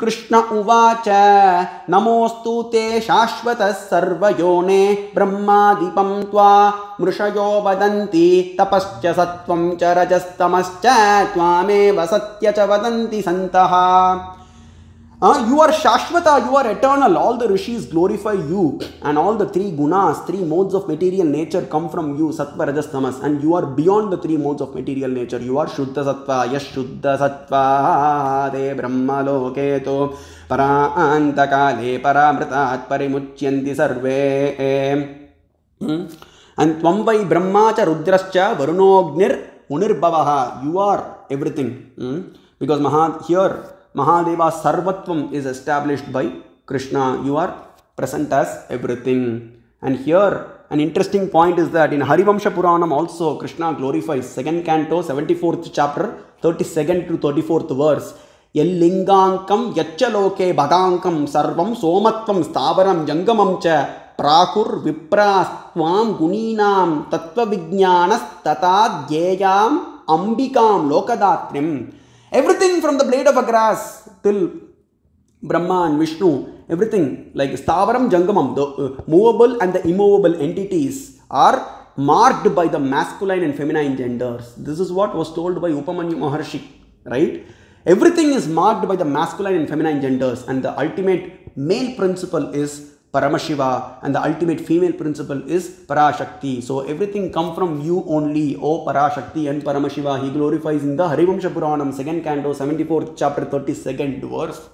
कृष्ण उवाच नमोऽस्तु ते शाश्वतः सर्वयोने ब्रह्मादिपं त्वा मृषयो वदन्ति तपश्च सत्त्वं च रजस्तमश्च त्वामेव सत्य च वदन्ति सन्तः Uh, you are Shashvata, you are eternal. All the rishis glorify you, and all the three gunas, three modes of material nature come from you, Sattva, Rajas, Tamas, and you are beyond the three modes of material nature. You are Shuddha Sattva, Yash Shuddha Sattva, De Brahma Loketo, Paraantakale, Paramritat, Parimuchyanti Sarve. And Tvambai Brahma Cha Rudrascha Varunognir Unirbhavaha. You are everything. Hmm? Because Mahat here, Mahadeva Sarvatvam is established by Krishna. You are present as everything. And here, an interesting point is that in Harivamsa Puranam also, Krishna glorifies second canto, 74th chapter, 32nd to 34th verse. ఎల్లింగాంకం యచ్చలోకే భగాంకం సర్వం సోమత్వం స్థావరం జంగమం చ ప్రాకుర్విప్రాస్వాం గుణీనాం తత్వవిజ్ఞానస్తతా ధ్యేయాం అంబికాం లోకదాత్రిం Everything from the blade of a grass till Brahma and Vishnu, everything like Stavaram Jangamam, the uh, movable and the immovable entities are marked by the masculine and feminine genders. This is what was told by Upamanyu Maharshi, right? Everything is marked by the masculine and feminine genders and the ultimate male principle is Paramashiva and the ultimate female principle is Parashakti. So everything come from you only, O Parashakti and Paramashiva. He glorifies in the Harivamsha Puranam, 2nd canto, 74th chapter, 32nd verse.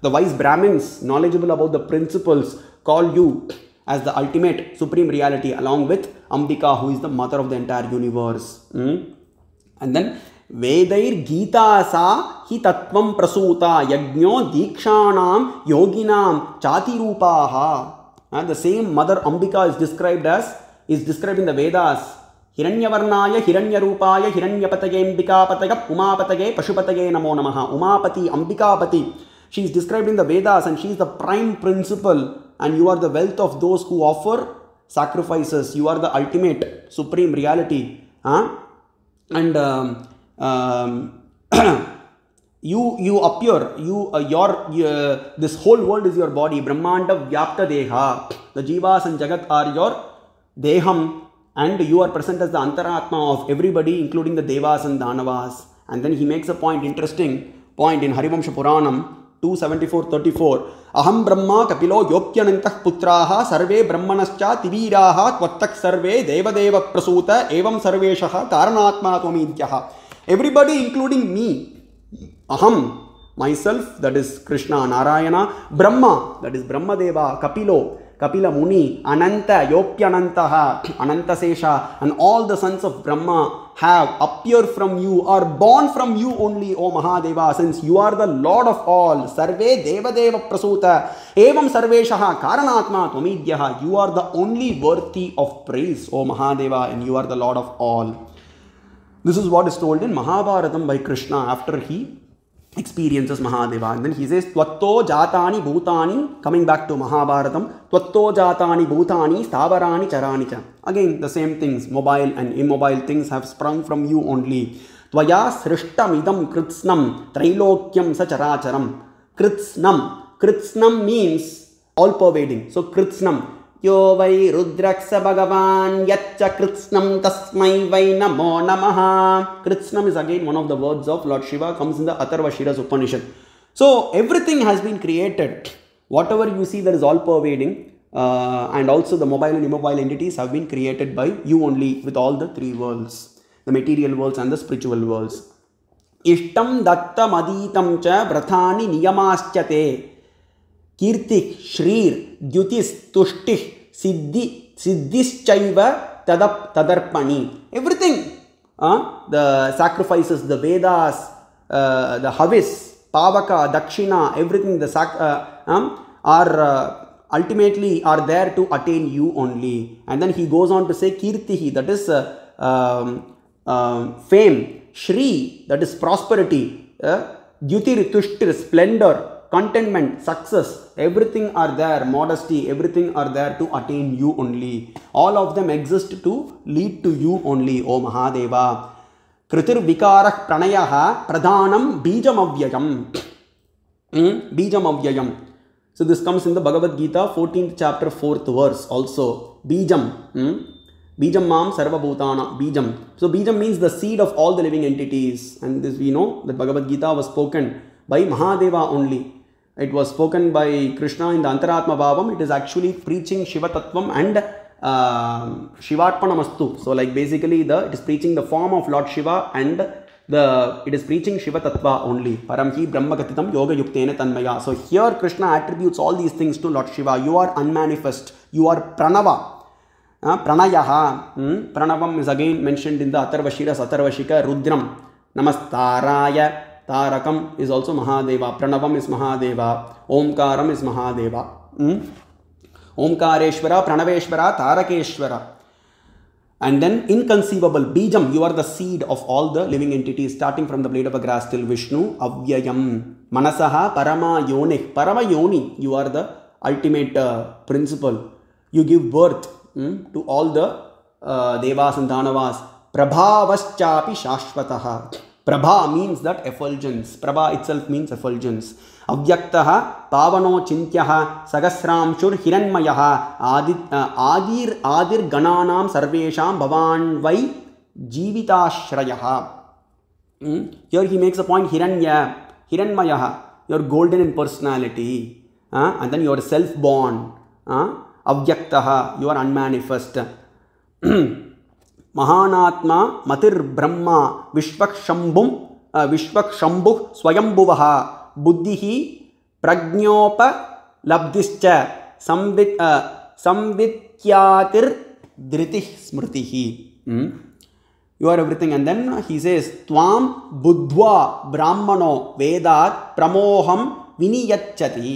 The wise Brahmins, knowledgeable about the principles, call you as the ultimate supreme reality along with Ambika, who is the mother of the entire universe. Mm? And then वेदैर्गीतासा हि तत्त्वं प्रसूता यज्ञो दीक्षाणां योगिनां चातिरूपाः the same mother Ambika is described as is described in the Vedas हिरण्यवर्णाय हिरण्यरूपाय हिरण्यपतयेऽम्बिकापतय उमापतये पशुपतये नमो नमः उमापति अम्बिकापति she is described in the Vedas and she is the prime principle and you are the wealth of those who offer sacrifices you are the ultimate supreme reality huh? and um, um, you you appear you uh, your uh, this whole world is your body brahmanda vyapta deha the jivas and jagat are your deham and you are present as the antaratma of everybody including the devas and danavas and then he makes a point interesting point in harivamsha puranam 274-34 अहं ब्रह्मा कपिलो योग्यनन्तः पुत्राः सर्वे ब्रह्मणश्च तिवीराः त्वत्तः सर्वे देवदेव प्रसूत एवं सर्वेशः कारणात्मा त्वमीत्यः Everybody including me, aham, myself, that is Krishna, Narayana, Brahma, that is Brahma Deva, Kapilo, Kapila Muni, Ananta, Ananta Anantasesha, and all the sons of Brahma have appeared from you, are born from you only, O Mahadeva, since you are the Lord of all. Sarve Deva Deva Prasuta, Evam Sarveshaha, Karanatma, Tvamidyaha. You are the only worthy of praise, O Mahadeva, and you are the Lord of all. This is what is told in Mahabharatam by Krishna after he experiences Mahadeva. And then he says, Tvatto jatani bhutani, coming back to Mahabharatam, Tvatto jatani bhutani stavarani charani cha. Again, the same things, mobile and immobile things have sprung from you only. Tvaya srishtamidam kritsnam trailokyam sacharacharam. Kritsnam. Kritsnam means all pervading. So, kritsnam. यो वै रुद्रक्ष भगवान् यच्च कृत्स्नं तस्मै वै नमो नमः कृत्स्नम् is again one of the words of lord Shiva comes in the Atharva Shiras so everything has been created whatever see there is all pervading also the mobile and immobile entities have been created by you only with all the three worlds the material worlds and the spiritual worlds इष्टं दत्तमधीतं च व्रतानि नियमाश्च ते कीर्तिः श्रीर् siddhi siddhischaiva tadap tadarpani everything uh, the sacrifices the vedas uh, the havis pavaka dakshina everything the sac uh, um, are uh, ultimately are there to attain you only and then he goes on to say kirtihi that is uh, um, um, fame shri that is prosperity uh, dutir tushtir splendor contentment, success, everything are there, modesty, everything are there to attain you only. All of them exist to lead to you only, O Mahadeva. Kritirvikarah pranayaha pradhanam bijamavyayam. Bijam hmm? Bijamavyayam. So this comes in the Bhagavad Gita, 14th chapter, 4th verse also. Bijam. Hmm? Bijam mam sarva bhutana. Bijam. So Bijam means the seed of all the living entities. And this we know that Bhagavad Gita was spoken by Mahadeva only. It was spoken by Krishna in the Antaratma Bhavam. It is actually preaching Shiva Tattvam and uh, Shivatpanamastu. So like basically the it is preaching the form of Lord Shiva and the it is preaching Shiva Tattva only. Paramhi Brahma gatitam Yoga Yuktena Tanmaya. So here Krishna attributes all these things to Lord Shiva. You are unmanifest. You are Pranava. Uh, pranayaha. Hmm? Pranavam is again mentioned in the Atharvashira Satarvashika Rudram. Namastaraya. Tarakam is also Mahadeva Pranavam is Mahadeva Omkara is Mahadeva hmm? Omkareshwara Pranaveshwara Tarakeshwara and then inconceivable बीजम you are the seed of all the living entity starting from the blade of grass till Vishnu अव्यय मनस परमा योनि परम योनि you are the ultimate principle you give birth to all the devas danavas प्रभावश्चापि शाश्वत Prabha means that effulgence. Prabha itself means effulgence. Avyaktaha, Pavano Chintyaha, Sagasramshur Hiranmayaha, uh, Adir Adir Gananam Sarvesham Bhavan Vai Jivitashrayaha. Hmm? Here he makes a point Hiranya, Hiranmayaha, your golden in personality, uh, and then you are self born. Uh, avyaktaha, you are unmanifest. महानात्मा मतिर्ब्रह्मा विश्वशंभु विश्वशंभु स्वयंभुव बुद्धि प्रज्ञोपलब्धि संवि संवित्यातिर्धृति स्मृति you are everything and then he says स्वाम ब्राह्मणो वेदा प्रमोह विनियच्छति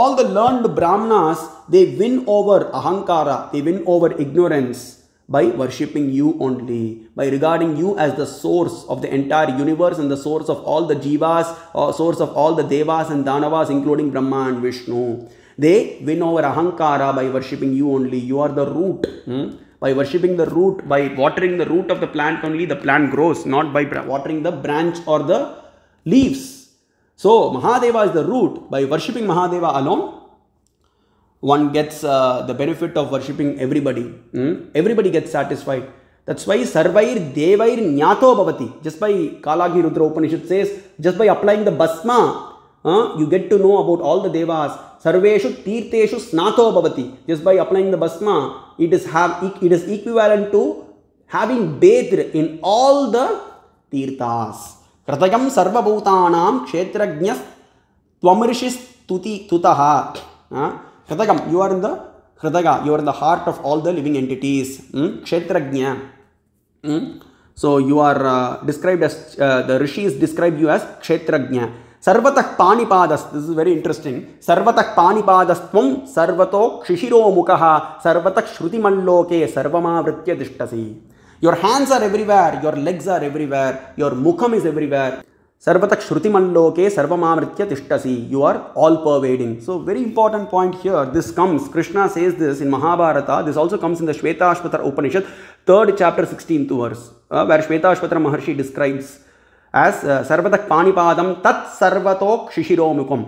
all the learned Brahmanas they win over ahankara they win over ignorance by worshipping you only, by regarding you as the source of the entire universe and the source of all the jivas, or uh, source of all the devas and danavas, including Brahma and Vishnu. They win over ahankara by worshipping you only. You are the root. Hmm? By worshipping the root, by watering the root of the plant only, the plant grows, not by watering the branch or the leaves. So, Mahadeva is the root. By worshipping Mahadeva alone, one gets uh, the benefit of worshipping everybody. Mm? Everybody gets satisfied. That's why Sarvair Devair Nyato Bhavati. Just by Kalagi Rudra Upanishad says, just by applying the Basma, uh, you get to know about all the Devas. Sarveshu Tirteshu Snato Bhavati. Just by applying the Basma, it is, have, it is equivalent to having bathed in all the Tirthas. Kratayam Sarvabhutanam Kshetrajnas Twamrishi Tuti Tutaha. Uh, Hridagam, you are in the Hridaga, you are in the heart of all the living entities. Mm? Kshetrajna. Mm? So you are uh, described as, uh, the rishis describe you as Kshetrajna. Sarvatak Panipadas, this is very interesting. Sarvatak Panipadas Tvam Sarvato Kshishiro Mukaha Sarvatak Shruti Sarvama Vritya Dishtasi. Your hands are everywhere, your legs are everywhere, your mukham is everywhere. सर्वतुतिमंडलोके सर्वृत्य तिष्टसी you are all pervading so very important point here this comes Krishna says this in Mahabharata this also comes in the Shvetashvatara Upanishad third chapter sixteen to verse where Shvetashvatara Maharshi describes as सर्वत पाणीपाद तत्सर्वतोशिशिरोमुखम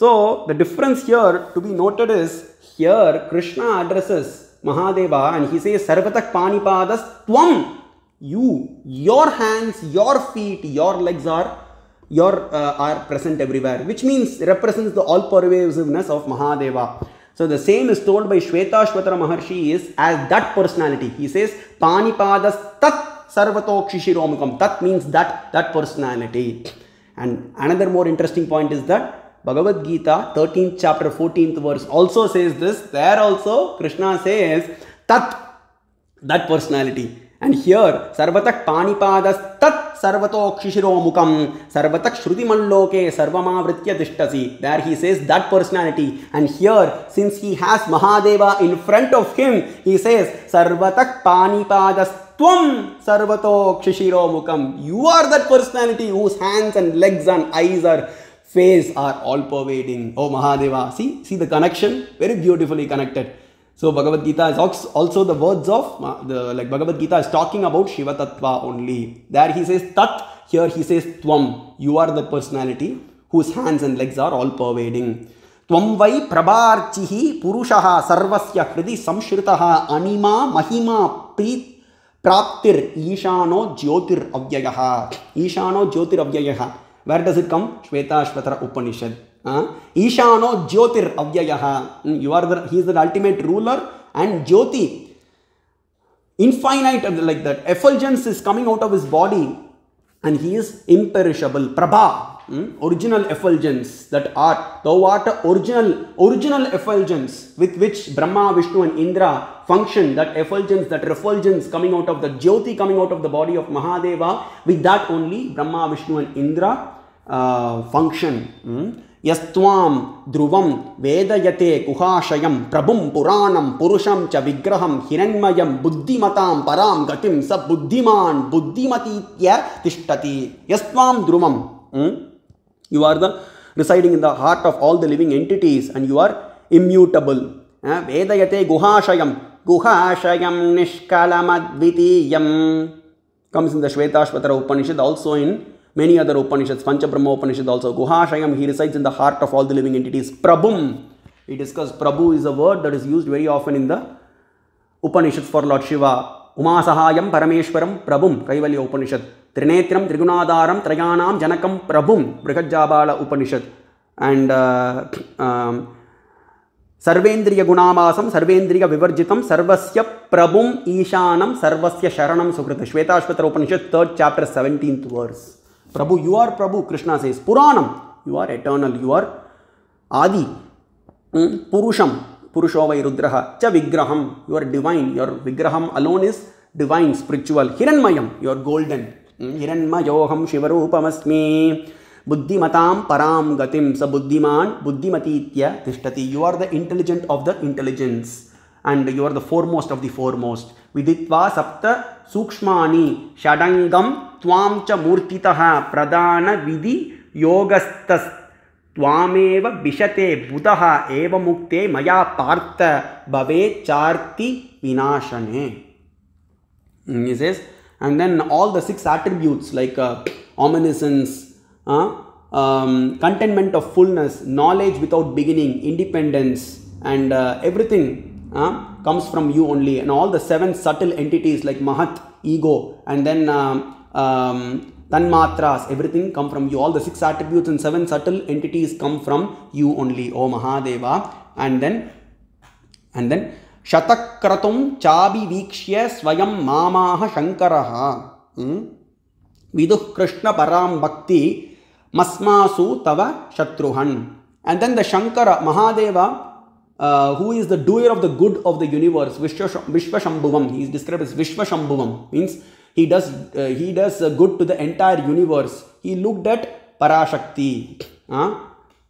so the difference here to be noted is here Krishna addresses Mahadeva and he says सर्वत पाणीपाद you, your hands, your feet, your legs are your uh, are present everywhere, which means represents the all-pervasiveness of Mahadeva. So the same is told by Shvetashvatara Maharshi is as that personality. He says Panipadas tat sarvatokshishiromukam. Tat means that that personality. And another more interesting point is that Bhagavad Gita 13th chapter 14th verse also says this. There also Krishna says tat that personality. And here, sarvatak panipadas tat sarvato shruti sarvatak Sarvama sarvamavritya dishtasi. There he says that personality. And here, since he has Mahadeva in front of him, he says sarvatak panipadas Tvam sarvato kshishiromukam. You are that personality whose hands and legs and eyes are face are all pervading. Oh Mahadeva. See, see the connection? Very beautifully connected. So Bhagavad Gita is also the words of the like Bhagavad Gita is talking about Shiva Tattva only. There he says Tat, here he says Tvam. You are the personality whose hands and legs are all pervading. Tvam vai prabharchihi purushaha sarvasya hridi samshritaha anima mahima prit praptir ishano jyotir avyayah. Ishano jyotir avyayah. Where does it come? Shvetashvatara Upanishad. Ishano Jyotir Avyayaha. Hmm, you are the, he is the ultimate ruler and Jyoti. Infinite uh, like that. Effulgence is coming out of his body and he is imperishable. Prabha. Hmm? Original effulgence that are. Thou art original, original effulgence with which Brahma, Vishnu and Indra function. That effulgence, that refulgence coming out of the Jyoti coming out of the body of Mahadeva. With that only Brahma, Vishnu and Indra uh, function. Hmm? यस्त्वां ध्रुवं वेदयते गुहाशयं प्रभुं पुराणं पुरुषं च विग्रहं हिरण्मयं बुद्धिमतां परां गतिं स बुद्धिमान् बुद्धिमतीत्य तिष्ठति यस्त्वां ध्रुवं you are the residing in heart of all living entities and you are immutable वेदयते गुहाशयं गुहाशयं निष्कलमद्वितीयं comes in the Shvetashvatara Upanishad also in Many other Upanishads, Panchabrahma Upanishad also, Guhashayam, he resides in the heart of all the living entities. Prabhum, we discussed Prabhu is a word that is used very often in the Upanishads for Lord Shiva. Umasahayam Parameshwaram Prabhum, Kaivalya Upanishad. Trinetram Trigunadaram Trayanam Janakam Prabhum, Brihajabala Upanishad. And uh, um, सर्वेन्द्रिय गुणावासम सर्वेन्द्रिय विवर्जितम सर्वस्य प्रभुम ईशानम सर्वस्य शरणम सुकृत Shvetashvatara Upanishad third chapter seventeenth verse Prabhu you are Prabhu Krishna says Puranam you are eternal you are Adi Purusham पुरुषो वै रुद्र च विग्रह you are divine your vigraha alone is divine spiritual Hiranmaya you are golden हिरण्मयोहम शिवरूपमस्मी बुद्धिमता पराम गति स बुद्धिमा बुद्धिमती ठति you are the intelligent of the intelligence and you are the foremost of the most विदित्वा सप्त सूक्ष्माणी षडंगम त्वाम च मूर्तितः प्रदान विधि योगस्तस्त्वामेव बिशते बुध एव मुक्ते मया पार्थ भवे चार्ति विनाशने and then all the six attributes like omniscience contentment of fullness knowledge without beginning independence and everything uh, comes from you only and all the seven subtle entities like mahat ego and then um, um, tanmatras everything come from you all the six attributes and seven subtle entities come from you only o mahadeva and then and then शतक्रतुं चाभिवीक्ष्य स्वयं मामाह शङ्करः विदुः कृष्णपरां भक्ति मस्मासु तव शत्रुहन् and then the Shankara Mahadeva uh, who is the doer of the good of the universe, Vishvashambhuvam. He is described as Vishvashambhuvam, means he does uh, he does uh, good to the entire universe. He looked at Parashakti uh,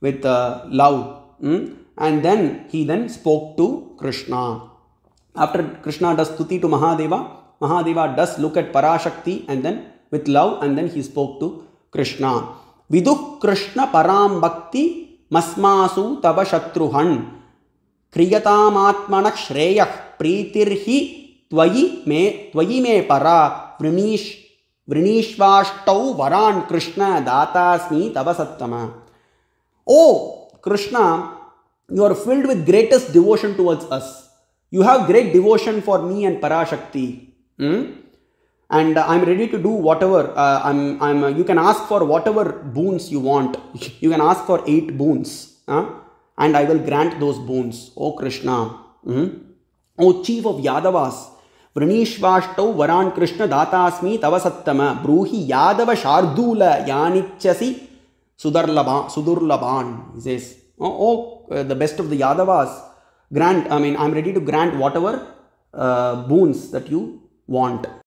with uh, love, mm? and then he then spoke to Krishna. After Krishna does tuti to Mahadeva, Mahadeva does look at Parashakti and then with love, and then he spoke to Krishna. Viduk Krishna Param Bhakti Masmasu Tava Shatruhan. क्रियतामात्मन श्रेय प्रीतिर्हि त्वयि मे त्वयि मे परा वृणीश वृणीश्वाष्टौ वरान् कृष्ण दातास्मि तव सत्तम O Krishna you are filled with greatest devotion towards us you have great devotion for me and Parashakti and I am ready to do whatever you can ask for whatever boons you want you can ask for eight boons and I will grant those boons. O Krishna, hmm? O chief of Yadavas, Vrinishvashtau Varan Krishna Tava Sattama, Bruhi Yadava Shardula Yanichasi Sudurlaban. He says, oh, O oh, oh, the best of the Yadavas, grant, I mean, I am ready to grant whatever uh, boons that you want.